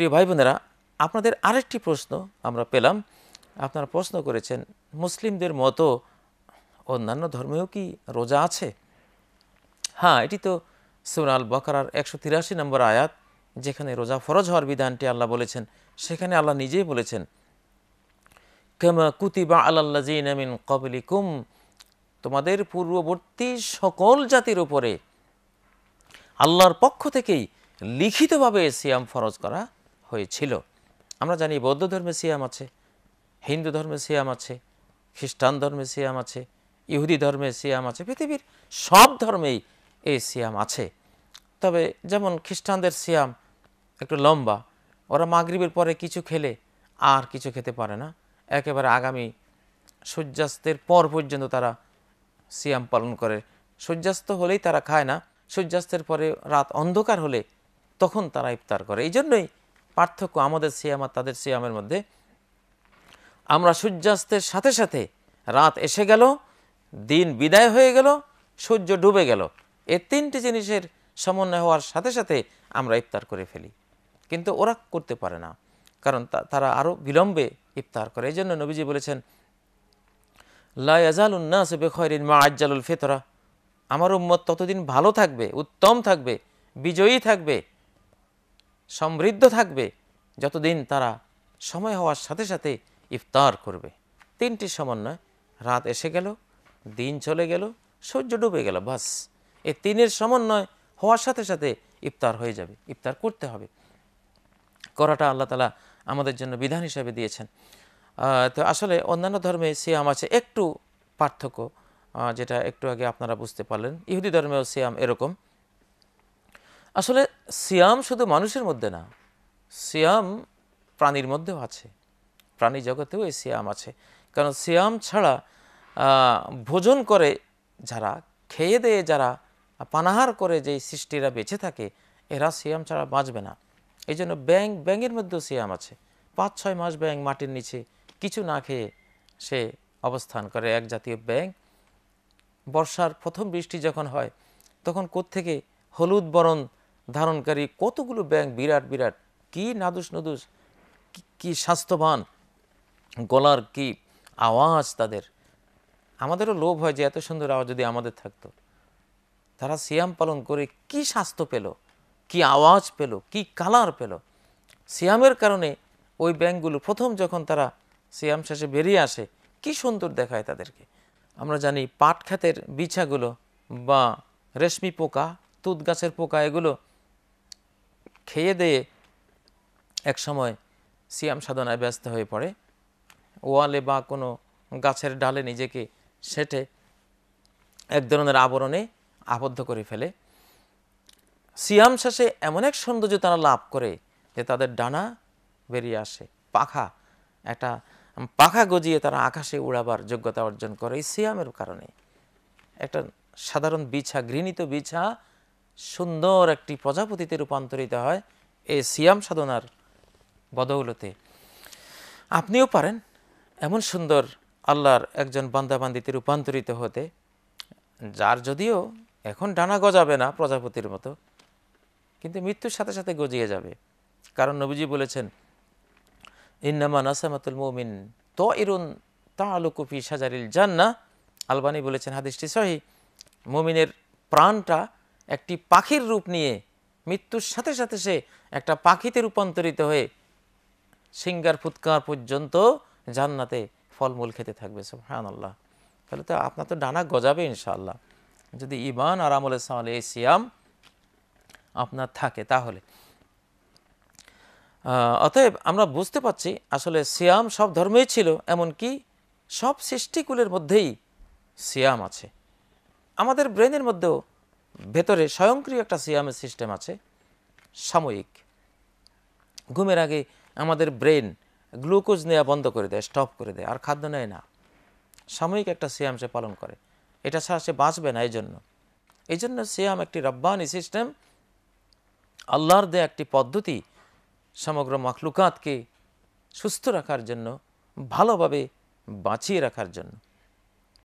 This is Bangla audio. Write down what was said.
প্রিয় ভাই বোনেরা আপনাদের আরেকটি প্রশ্ন আমরা পেলাম আপনারা প্রশ্ন করেছেন মুসলিমদের মতো অন্যান্য ধর্মেও কি রোজা আছে হ্যাঁ এটি তো সুরাল বকরার একশো তিরাশি নম্বর আয়াত যেখানে রোজা ফরজ হওয়ার বিধানটি আল্লাহ বলেছেন সেখানে আল্লাহ নিজেই বলেছেন কেমা কুতিবা আল্লাহ জিনামিন কবলিকুম তোমাদের পূর্ববর্তী সকল জাতির উপরে আল্লাহর পক্ষ থেকেই লিখিতভাবে সিয়াম ফরজ করা হয়েছিল আমরা জানি বৌদ্ধ ধর্মে সিয়াম আছে হিন্দু ধর্মে সিয়াম আছে খ্রিস্টান ধর্মে সিয়াম আছে ইহুদি ধর্মে সিয়াম আছে পৃথিবীর সব ধর্মেই এই সিয়াম আছে তবে যেমন খ্রিস্টানদের সিয়াম একটু লম্বা ওরা মাগরীবের পরে কিছু খেলে আর কিছু খেতে পারে না একেবারে আগামী সূর্যাস্তের পর পর্যন্ত তারা সিয়াম পালন করে সূর্যাস্ত হলেই তারা খায় না সূর্যাস্তের পরে রাত অন্ধকার হলে তখন তারা ইফতার করে এই জন্যই পার্থক্য আমাদের সিয়াম আর তাদের সিয়ামের মধ্যে আমরা সূর্যাস্তের সাথে সাথে রাত এসে গেল দিন বিদায় হয়ে গেল সূর্য ডুবে গেল এ তিনটি জিনিসের সমন্বয় হওয়ার সাথে সাথে আমরা ইফতার করে ফেলি কিন্তু ওরা করতে পারে না কারণ তারা আরও বিলম্বে ইফতার করে এই জন্য নবীজি বলেছেন লায়াজালুন্নাস বেখয়রিন মা আজ্জালুল ফেতরা আমার উম্মত ততদিন ভালো থাকবে উত্তম থাকবে বিজয়ী থাকবে সমৃদ্ধ থাকবে যতদিন তারা সময় হওয়ার সাথে সাথে ইফতার করবে তিনটি সমন্বয় রাত এসে গেল দিন চলে গেল সূর্য ডুবে গেল বাস এই তিনের সমন্বয় হওয়ার সাথে সাথে ইফতার হয়ে যাবে ইফতার করতে হবে করাটা আল্লাহ তালা আমাদের জন্য বিধান হিসাবে দিয়েছেন তো আসলে অন্যান্য ধর্মে সিয়াম আছে একটু পার্থক্য যেটা একটু আগে আপনারা বুঝতে পারলেন ইহুদি ধর্মেও সিয়াম এরকম আসলে সিয়াম শুধু মানুষের মধ্যে না সিয়াম প্রাণীর মধ্যেও আছে প্রাণী জগতেও এই সিয়াম আছে কারণ সিয়াম ছাড়া ভোজন করে যারা খেয়ে দেয়ে যারা পানাহার করে যেই সৃষ্টিরা বেঁচে থাকে এরা সিয়াম ছাড়া বাঁচবে না এই জন্য ব্যাঙ ব্যাঙের মধ্যেও সিয়াম আছে পাঁচ ছয় মাস ব্যাঙ মাটির নিচে কিছু না খেয়ে সে অবস্থান করে এক জাতীয় ব্যাঙ বর্ষার প্রথম বৃষ্টি যখন হয় তখন কোত্থেকে হলুদ বরণ ধারণকারী কতগুলো ব্যাংক বিরাট বিরাট কি নাদুস নদুস কি স্বাস্থ্যবান গলার কি আওয়াজ তাদের আমাদেরও লোভ হয় যে এত সুন্দর আওয়াজ যদি আমাদের থাকতো তারা সিয়াম পালন করে কি স্বাস্থ্য পেল কি আওয়াজ পেল কি কালার পেল সিয়ামের কারণে ওই ব্যাংকগুলো প্রথম যখন তারা সিয়াম শেষে বেরিয়ে আসে কি সুন্দর দেখায় তাদেরকে আমরা জানি পাট খাতের বিছাগুলো বা রেশমি পোকা তুত গাছের পোকা এগুলো খেয়ে দিয়ে সময় সিয়াম সাধনায় ব্যস্ত হয়ে পড়ে ওয়ালে বা কোনো গাছের ডালে নিজেকে সেটে এক ধরনের আবরণে আবদ্ধ করে ফেলে সিয়াম শেষে এমন এক সৌন্দর্য তারা লাভ করে যে তাদের ডানা বেরিয়ে আসে পাখা একটা পাখা গজিয়ে তারা আকাশে উড়াবার যোগ্যতা অর্জন করে এই সিয়ামের কারণে একটা সাধারণ বিছা ঘৃণিত বিছা সুন্দর একটি প্রজাপতিতে রূপান্তরিত হয় এই সিয়াম সাধনার বদৌলতে আপনিও পারেন এমন সুন্দর আল্লাহর একজন বান্দাবান্দিতে রূপান্তরিত হতে যার যদিও এখন ডানা গজাবে না প্রজাপতির মতো কিন্তু মৃত্যুর সাথে সাথে গজিয়ে যাবে কারণ নবীজি বলেছেন ইন্নামা নাসামাতুল মুমিন তো ইরুন তা আলুকুফি সাজারিল জান্না আলবানি বলেছেন হাদিসটি সহি মুমিনের প্রাণটা একটি পাখির রূপ নিয়ে মৃত্যুর সাথে সাথে সে একটা পাখিতে রূপান্তরিত হয়ে সিঙ্গার ফুৎকার পর্যন্ত জান্নাতে ফলমূল খেতে থাকবে হ্যাঁ আল্লাহ তাহলে তো আপনার তো ডানা গজাবে ইনশাআল্লাহ যদি ইমান আর আমলে সামলে এই সিয়াম আপনার থাকে তাহলে অতএব আমরা বুঝতে পাচ্ছি আসলে সিয়াম সব ধর্মেই ছিল এমনকি সব সৃষ্টিকুলের মধ্যেই সিয়াম আছে আমাদের ব্রেনের মধ্যেও ভেতরে স্বয়ংক্রিয় একটা সিয়ামের সিস্টেম আছে সাময়িক ঘুমের আগে আমাদের ব্রেন গ্লুকোজ নেওয়া বন্ধ করে দেয় স্টপ করে দেয় আর খাদ্য নেয় না সাময়িক একটা সিয়াম সে পালন করে এটা ছাড়া সে বাঁচবে না এই জন্য এই জন্য সিয়াম একটি রব্বানি সিস্টেম আল্লাহর দেয় একটি পদ্ধতি সমগ্র মখলুকাতকে সুস্থ রাখার জন্য ভালোভাবে বাঁচিয়ে রাখার জন্য